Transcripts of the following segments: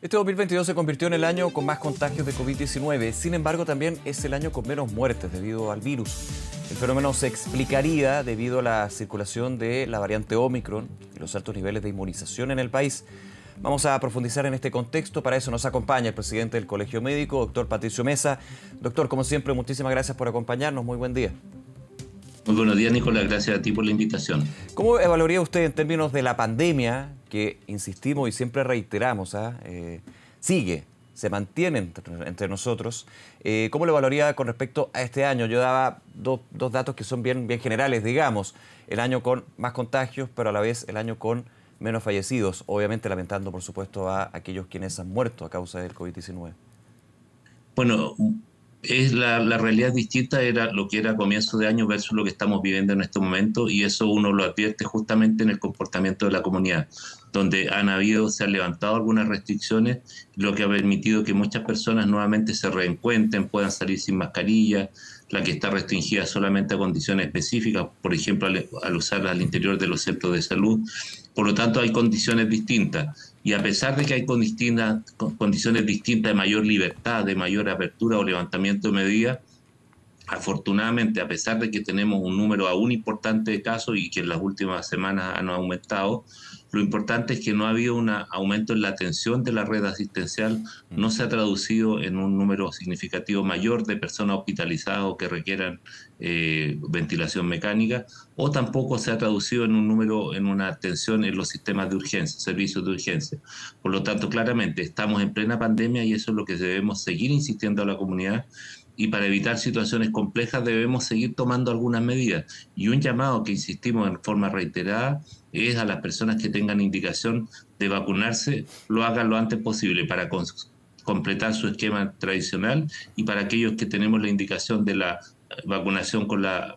Este 2022 se convirtió en el año con más contagios de COVID-19, sin embargo también es el año con menos muertes debido al virus. El fenómeno se explicaría debido a la circulación de la variante Omicron y los altos niveles de inmunización en el país. Vamos a profundizar en este contexto, para eso nos acompaña el presidente del Colegio Médico, doctor Patricio Mesa. Doctor, como siempre, muchísimas gracias por acompañarnos, muy buen día. Muy buenos días, Nicolás. Gracias a ti por la invitación. ¿Cómo evaluaría usted en términos de la pandemia que insistimos y siempre reiteramos, ¿ah? ¿eh? sigue, se mantiene entre, nosotros. Eh, ¿Cómo lo valoría con respecto a este año? Yo daba dos, dos datos que son bien, bien generales, digamos, el año con más contagios, pero a la vez el año con menos fallecidos, obviamente lamentando por supuesto a aquellos quienes han muerto a causa del COVID-19. Bueno, es la, la, realidad distinta era lo que era a comienzo de año versus lo que estamos viviendo en este momento y eso uno lo advierte justamente en el comportamiento de la comunidad, donde han habido, se han levantado algunas restricciones, lo que ha permitido que muchas personas nuevamente se reencuentren, puedan salir sin mascarilla, la que está restringida solamente a condiciones específicas, por ejemplo, al, al usarla al interior de los centros de salud. Por lo tanto, hay condiciones distintas y a pesar de que hay distintas, condiciones distintas de mayor libertad, de mayor apertura o levantamiento de medidas, afortunadamente, a pesar de que tenemos un número aún importante de casos y que en las últimas semanas han aumentado, lo importante es que no ha habido un aumento en la atención de la red asistencial, no se ha traducido en un número significativo mayor de personas hospitalizadas o que requieran eh, ventilación mecánica, o tampoco se ha traducido en un número, en una atención en los sistemas de urgencia, servicios de urgencia. Por lo tanto, claramente estamos en plena pandemia y eso es lo que debemos seguir insistiendo a la comunidad y para evitar situaciones complejas debemos seguir tomando algunas medidas. Y un llamado que insistimos en forma reiterada es a las personas que tengan indicación de vacunarse, lo hagan lo antes posible para completar su esquema tradicional y para aquellos que tenemos la indicación de la vacunación con la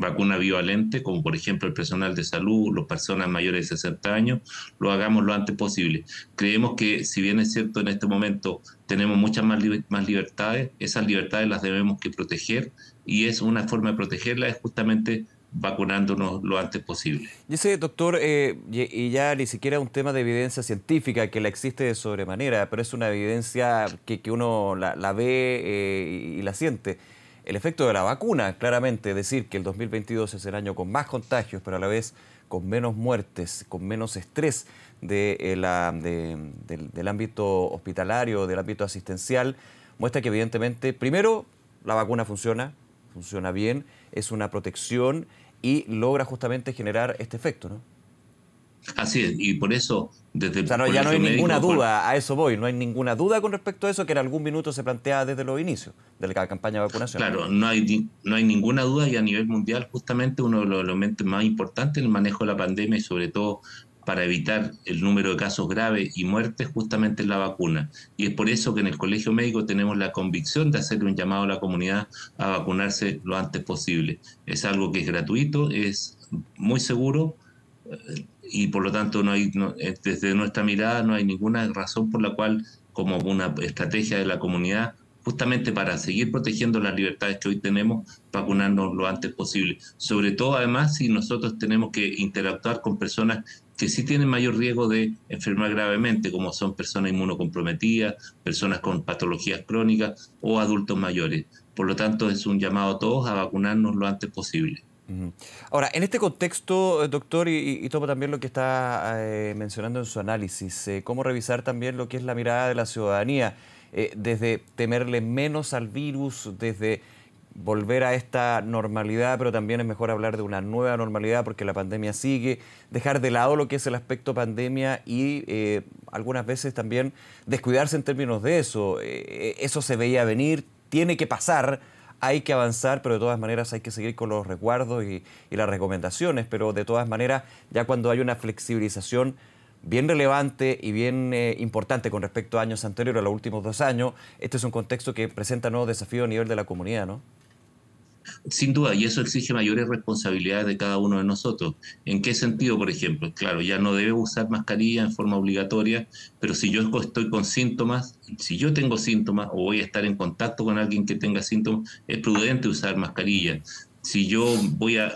vacuna bivalente, como por ejemplo el personal de salud, las personas mayores de 60 años, lo hagamos lo antes posible. Creemos que si bien es cierto en este momento tenemos muchas más, más libertades, esas libertades las debemos que proteger y es una forma de protegerlas es justamente vacunándonos lo antes posible. Y ese, doctor, eh, y ya ni siquiera un tema de evidencia científica que la existe de sobremanera, pero es una evidencia que, que uno la, la ve eh, y la siente el efecto de la vacuna, claramente, decir que el 2022 es el año con más contagios, pero a la vez con menos muertes, con menos estrés eh, del, del ámbito hospitalario, del ámbito asistencial, muestra que evidentemente, primero, la vacuna funciona, funciona bien, es una protección y logra justamente generar este efecto, ¿no? Así es, y por eso desde o ya no hay ninguna duda, a eso voy, no hay ninguna duda con respecto a eso que en algún minuto se plantea desde los inicios de la campaña de vacunación. Claro, no hay, no hay ninguna duda y a nivel mundial justamente uno de los elementos más importantes en el manejo de la pandemia y sobre todo para evitar el número de casos graves y muertes justamente es la vacuna. Y es por eso que en el Colegio Médico tenemos la convicción de hacerle un llamado a la comunidad a vacunarse lo antes posible. Es algo que es gratuito, es muy seguro eh, y por lo tanto no hay eh, desde nuestra mirada no hay ninguna razón por la cual como una estrategia de la comunidad justamente para seguir protegiendo las libertades que hoy tenemos, vacunarnos lo antes posible. Sobre todo, además, si nosotros tenemos que interactuar con personas que sí tienen mayor riesgo de enfermar gravemente, como son personas inmunocomprometidas, personas con patologías crónicas o adultos mayores. Por lo tanto, es un llamado a todos a vacunarnos lo antes posible. Ahora, en este contexto, eh, doctor, y, tomo también lo que está eh, mencionando en su análisis, eh, cómo revisar también lo que es la mirada de la ciudadanía, desde temerle menos al virus, desde volver a esta normalidad, pero también es mejor hablar de una nueva normalidad porque la pandemia sigue, dejar de lado lo que es el aspecto pandemia y algunas veces también descuidarse en términos de eso. eso se veía venir, tiene que pasar, hay que avanzar, pero de todas maneras hay que seguir con los resguardos y, las recomendaciones, pero de todas maneras ya cuando hay una flexibilización bien relevante y bien eh, importante con respecto a años anteriores, a los últimos dos años, este es un contexto que presenta nuevos desafíos a nivel de la comunidad, sin duda, y eso exige mayores responsabilidades de cada uno de nosotros. ¿En qué sentido, por ejemplo? Claro, ya no debe usar mascarilla en forma obligatoria, pero si yo estoy con síntomas, si yo tengo síntomas o voy a estar en contacto con alguien que tenga síntomas, es prudente usar mascarilla. Si yo voy a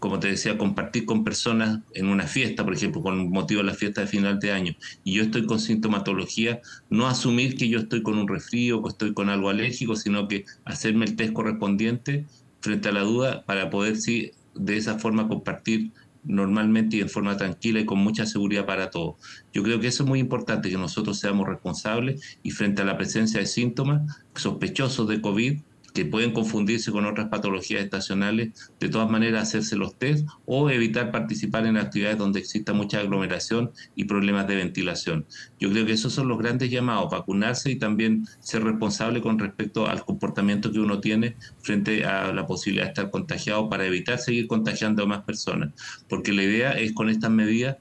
como te decía, compartir con personas en una fiesta, por ejemplo, con motivo de la fiesta de final de año, y yo estoy con sintomatología, no asumir que yo estoy con un resfrío, que estoy con algo alérgico, sino que hacerme el test correspondiente frente a la duda para poder sí de esa forma compartir normalmente y en forma tranquila y con mucha seguridad para todos. Yo creo que eso es muy importante, que nosotros seamos responsables y frente a la presencia de síntomas sospechosos de COVID, que pueden confundirse con otras patologías estacionales, de todas maneras hacerse los test o evitar participar en actividades donde exista mucha aglomeración y problemas de ventilación. Yo creo que esos son los grandes llamados, vacunarse y también ser responsable con respecto al comportamiento que uno tiene frente a la posibilidad de estar contagiado para evitar seguir contagiando a más personas. Porque la idea es con estas medidas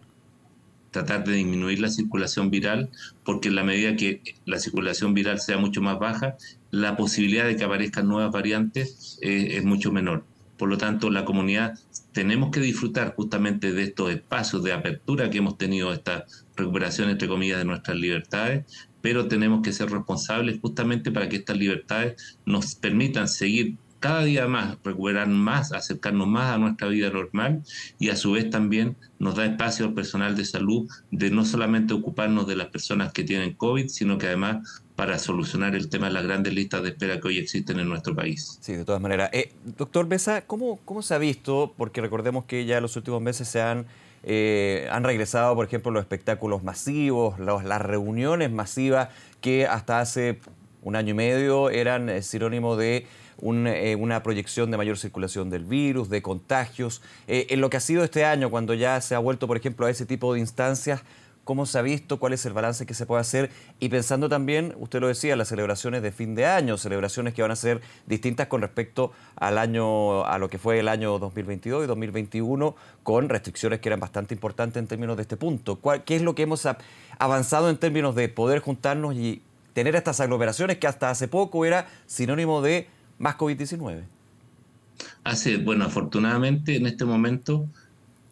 tratar de disminuir la circulación viral, porque en la medida que la circulación viral sea mucho más baja, la posibilidad de que aparezcan nuevas variantes eh, es, mucho menor. Por lo tanto, la comunidad tenemos que disfrutar justamente de estos espacios de apertura que hemos tenido, esta recuperación, entre comillas, de nuestras libertades, pero tenemos que ser responsables justamente para que estas libertades nos permitan seguir cada día más, recuperar más, acercarnos más a nuestra vida normal y a su vez también nos da espacio al personal de salud de no solamente ocuparnos de las personas que tienen COVID, sino que además para solucionar el tema de las grandes listas de espera que hoy existen en nuestro país. Sí, de todas maneras. Eh, doctor Besa, ¿cómo, ¿cómo se ha visto? Porque recordemos que ya en los últimos meses se han, eh, han regresado, por ejemplo, los espectáculos masivos, las reuniones masivas que hasta hace un año y medio eran sinónimo de eh, una proyección de mayor circulación del virus, de contagios. en lo que ha sido este año, cuando ya se ha vuelto, por ejemplo, a ese tipo de instancias, cómo se ha visto, cuál es el balance que se puede hacer y pensando también, usted lo decía, las celebraciones de fin de año, celebraciones que van a ser distintas con respecto al año, a lo que fue el año 2022 y 2021, con restricciones que eran bastante importantes en términos de este punto. ¿Qué es lo que hemos avanzado en términos de poder juntarnos y tener estas aglomeraciones que hasta hace poco era sinónimo de más COVID-19? Hace, bueno, afortunadamente en este momento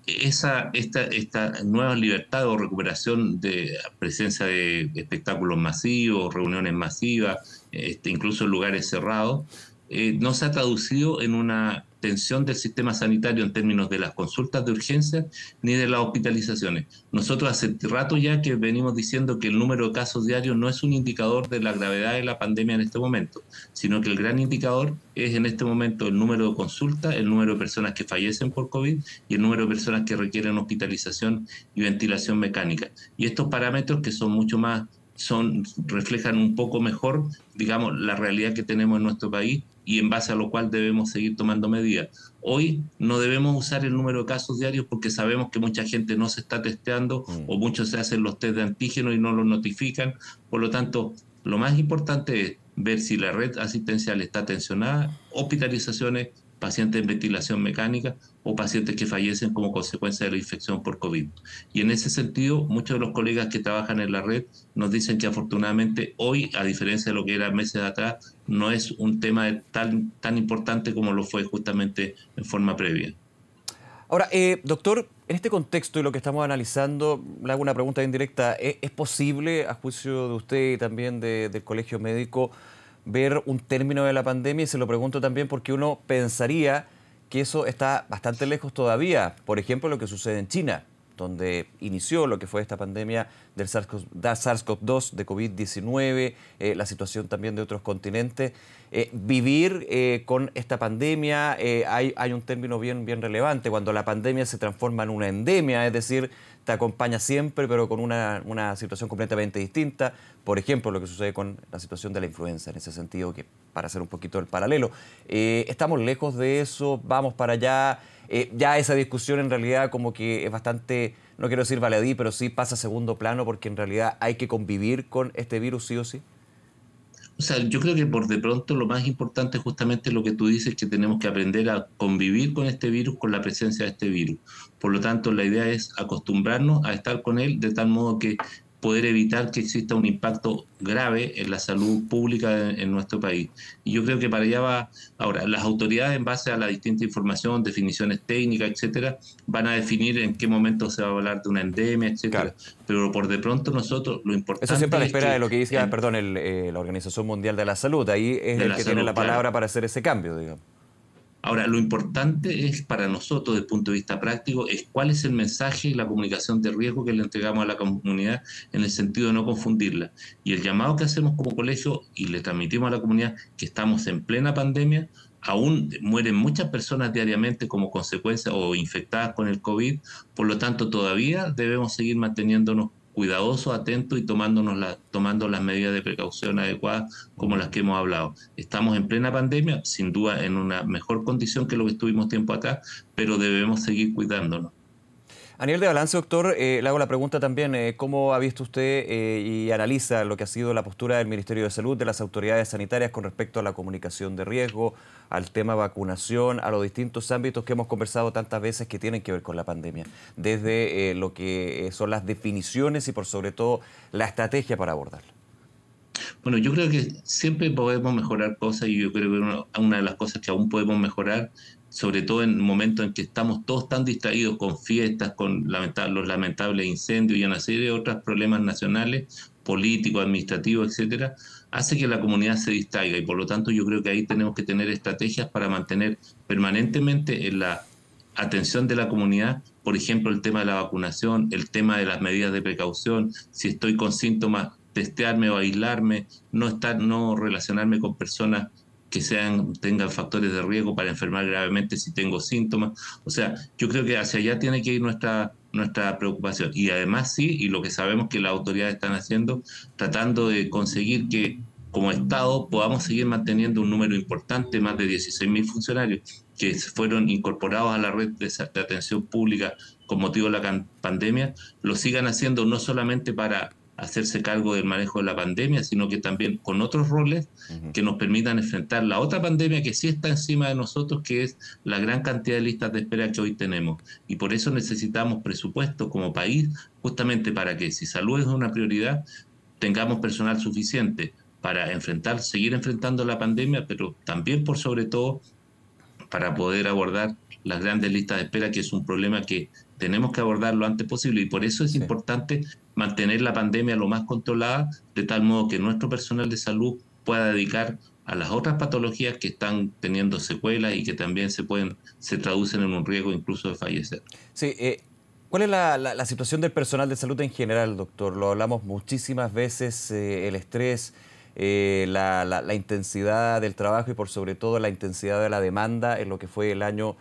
esa, esta, esta nueva libertad o recuperación de presencia de espectáculos masivos, reuniones masivas, este, incluso lugares cerrados, eh, no se ha traducido en una tensión del sistema sanitario en términos de las consultas de urgencia ni de las hospitalizaciones. Nosotros hace rato ya que venimos diciendo que el número de casos diarios no es un indicador de la gravedad de la pandemia en este momento, sino que el gran indicador es en este momento el número de consultas, el número de personas que fallecen por COVID y el número de personas que requieren hospitalización y ventilación mecánica. Y estos parámetros que son mucho más son reflejan un poco mejor, digamos, la realidad que tenemos en nuestro país y en base a lo cual debemos seguir tomando medidas. Hoy no debemos usar el número de casos diarios porque sabemos que mucha gente no se está testeando mm. o muchos se hacen los test de antígeno y no los notifican. Por lo tanto, lo más importante es ver si la red asistencial está tensionada, hospitalizaciones, pacientes en ventilación mecánica o pacientes que fallecen como consecuencia de la infección por COVID. Y en ese sentido, muchos de los colegas que trabajan en la red nos dicen que afortunadamente hoy, a diferencia de lo que era meses atrás, no es un tema tan, tan importante como lo fue justamente en forma previa. Ahora, eh, doctor, en este contexto y lo que estamos analizando, le hago una pregunta indirecta. ¿E, ¿Es, posible, a juicio de usted y también del Colegio Médico, ver un término de la pandemia? Y se lo pregunto también porque uno pensaría que eso está bastante lejos todavía. Por ejemplo, lo que sucede en China, donde inició lo que fue esta pandemia del SARS-CoV-2, de COVID-19, eh, la situación también de otros continentes. Eh, vivir eh, con esta pandemia, hay, hay, un término bien, bien relevante, cuando la pandemia se transforma en una endemia, es decir, te acompaña siempre, pero con una, una situación completamente distinta. Por ejemplo, lo que sucede con la situación de la influenza, en ese sentido, que para hacer un poquito el paralelo. estamos lejos de eso, vamos para allá. ya esa discusión en realidad como que es bastante no quiero decir baladí, pero sí pasa a segundo plano porque en realidad hay que convivir con este virus sí o sí? O sea, yo creo que por de pronto lo más importante es justamente lo que tú dices, que tenemos que aprender a convivir con este virus, con la presencia de este virus. Por lo tanto, la idea es acostumbrarnos a estar con él de tal modo que poder evitar que exista un impacto grave en la salud pública en, nuestro país. Y yo creo que para allá va, ahora, las autoridades en base a la distinta información, definiciones técnicas, etcétera, van a definir en qué momento se va a hablar de una endemia, etcétera. Pero por de pronto nosotros lo importante... Eso siempre a la espera de lo que dice, ah, perdón, eh, la Organización Mundial de la Salud, ahí es el que tiene la palabra para hacer ese cambio, digamos. Ahora, lo importante es para nosotros desde el punto de vista práctico es cuál es el mensaje y la comunicación de riesgo que le entregamos a la comunidad en el sentido de no confundirla. Y el llamado que hacemos como colegio y le transmitimos a la comunidad que estamos en plena pandemia, aún mueren muchas personas diariamente como consecuencia o infectadas con el COVID, por lo tanto todavía debemos seguir manteniéndonos cuidadoso, atento y tomándonos la, tomando las medidas de precaución adecuadas como las que hemos hablado. Estamos en plena pandemia, sin duda en una mejor condición que lo que estuvimos tiempo acá, pero debemos seguir cuidándonos. A nivel de balance, doctor, eh, le hago la pregunta también, eh, ¿cómo ha visto usted eh, y analiza lo que ha sido la postura del Ministerio de Salud, de las autoridades sanitarias con respecto a la comunicación de riesgo, al tema vacunación, a los distintos ámbitos que hemos conversado tantas veces que tienen que ver con la pandemia? Desde lo que son las definiciones y por sobre todo la estrategia para abordarla. Bueno, yo creo que siempre podemos mejorar cosas y yo creo que una de las cosas que aún podemos mejorar sobre todo en momentos en que estamos todos tan distraídos con fiestas, con los lamentables incendios y una serie de otros problemas nacionales, políticos, administrativos, etcétera, hace que la comunidad se distraiga y por lo tanto yo creo que ahí tenemos que tener estrategias para mantener permanentemente en la atención de la comunidad, por ejemplo, el tema de la vacunación, el tema de las medidas de precaución, si estoy con síntomas, testearme o aislarme, no estar, no relacionarme con personas que sean, tengan factores de riesgo para enfermar gravemente si tengo síntomas. O sea, yo creo que hacia allá tiene que ir nuestra, nuestra preocupación. Y además sí, y lo que sabemos que las autoridades están haciendo, tratando de conseguir que como Estado podamos seguir manteniendo un número importante, más de 16.000 funcionarios que fueron incorporados a la red de atención pública con motivo de la pandemia, lo sigan haciendo no solamente para hacerse cargo del manejo de la pandemia, sino que también con otros roles que nos permitan enfrentar la otra pandemia que sí está encima de nosotros, que es la gran cantidad de listas de espera que hoy tenemos. Y por eso necesitamos presupuesto como país, justamente para que si salud es una prioridad, tengamos personal suficiente para enfrentar, seguir enfrentando la pandemia, pero también por sobre todo para poder abordar las grandes listas de espera, que es un problema que tenemos que abordar lo antes posible y por eso es importante mantener la pandemia lo más controlada, de tal modo que nuestro personal de salud pueda dedicar a las otras patologías que están teniendo secuelas y que también se pueden se traducen en un riesgo incluso de fallecer. Sí, eh, ¿cuál es la, situación del personal de salud en general, doctor? Lo hablamos muchísimas veces, eh, el estrés, eh, la, la, intensidad del trabajo y por sobre todo la intensidad de la demanda en lo que fue el año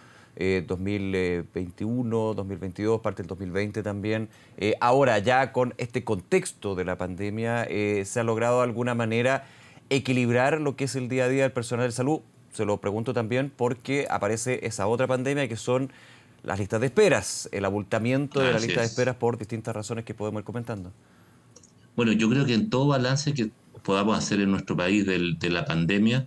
2021, eh, 2022, parte del 2020 también. Eh, ahora ya con este contexto de la pandemia, eh, ¿se ha logrado de alguna manera equilibrar lo que es el día a día del personal de salud? Se lo pregunto también porque aparece esa otra pandemia que son las listas de esperas, el abultamiento de la lista de esperas por distintas razones que podemos ir comentando. Bueno, yo creo que en todo balance que podamos hacer en nuestro país del, de la pandemia,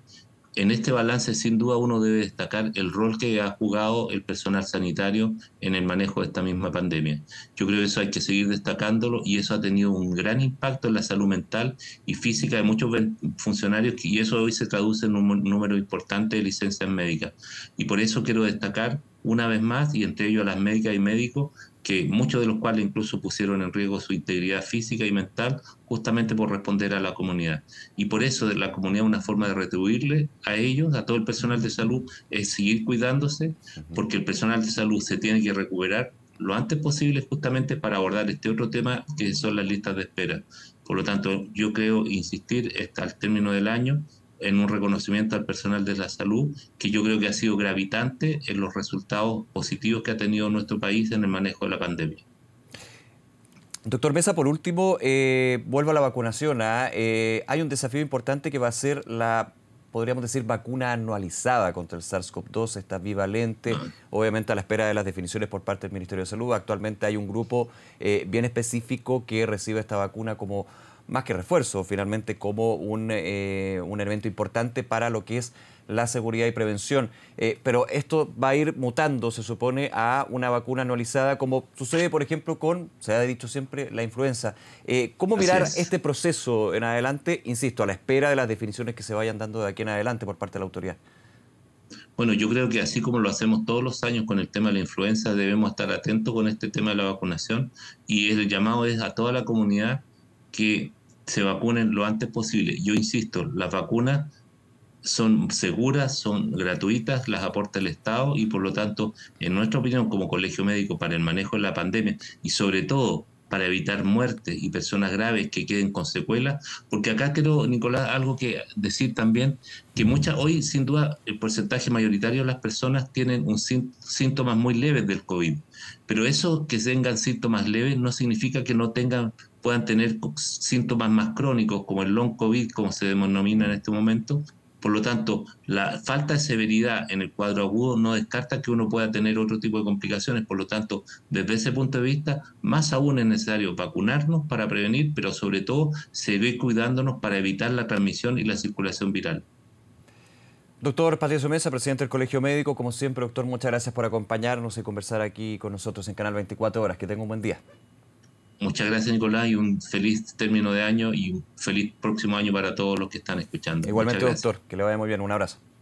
en este balance sin duda uno debe destacar el rol que ha jugado el personal sanitario en el manejo de esta misma pandemia. Yo creo que eso hay que seguir destacándolo y eso ha tenido un gran impacto en la salud mental y física de muchos funcionarios y eso hoy se traduce en un número importante de licencias médicas. Y por eso quiero destacar una vez más, y entre ellos a las médicas y médicos, que muchos de los cuales incluso pusieron en riesgo su integridad física y mental justamente por responder a la comunidad. Y por eso la comunidad una forma de retribuirle a ellos, a todo el personal de salud, es seguir cuidándose, porque el personal de salud se tiene que recuperar lo antes posible justamente para abordar este otro tema que son las listas de espera. Por lo tanto, yo creo insistir hasta el término del año en un reconocimiento al personal de la salud, que yo creo que ha sido gravitante en los resultados positivos que ha tenido nuestro país en el manejo de la pandemia. Doctor Mesa, por último, eh, vuelvo a la vacunación. ¿ah? Eh, hay un desafío importante que va a ser la, podríamos decir, vacuna anualizada contra el SARS-CoV-2, está bivalente, ah. obviamente a la espera de las definiciones por parte del Ministerio de Salud. Actualmente hay un grupo eh, bien específico que recibe esta vacuna como más que refuerzo, finalmente como un, elemento eh, importante para lo que es la seguridad y prevención. Eh, pero esto va a ir mutando, se supone, a una vacuna anualizada, como sucede, por ejemplo, con, se ha dicho siempre, la influenza. Eh, ¿Cómo mirar este proceso en adelante, insisto, a la espera de las definiciones que se vayan dando de aquí en adelante por parte de la autoridad? Bueno, yo creo que así como lo hacemos todos los años con el tema de la influenza, debemos estar atentos con este tema de la vacunación y el llamado es a toda la comunidad que se vacunen lo antes posible. Yo insisto, las vacunas son seguras, son gratuitas, las aporta el Estado y por lo tanto, en nuestra opinión como colegio médico para el manejo de la pandemia y sobre todo para evitar muertes y personas graves que queden con secuelas, porque acá quiero, Nicolás, algo que decir también, que muchas, hoy sin duda el porcentaje mayoritario de las personas tienen un síntomas muy leves del COVID, pero eso que tengan síntomas leves no significa que no tengan puedan tener síntomas más crónicos como el long COVID, como se denomina en este momento. Por lo tanto, la falta de severidad en el cuadro agudo no descarta que uno pueda tener otro tipo de complicaciones. Por lo tanto, desde ese punto de vista, más aún es necesario vacunarnos para prevenir, pero sobre todo seguir cuidándonos para evitar la transmisión y la circulación viral. Doctor Patricio Mesa, presidente del Colegio Médico, como siempre, doctor, muchas gracias por acompañarnos y conversar aquí con nosotros en Canal 24 Horas. Que tenga un buen día. Muchas gracias, Nicolás, y un feliz término de año y un feliz próximo año para todos los que están escuchando. Igualmente, doctor, que le vaya muy bien. Un abrazo.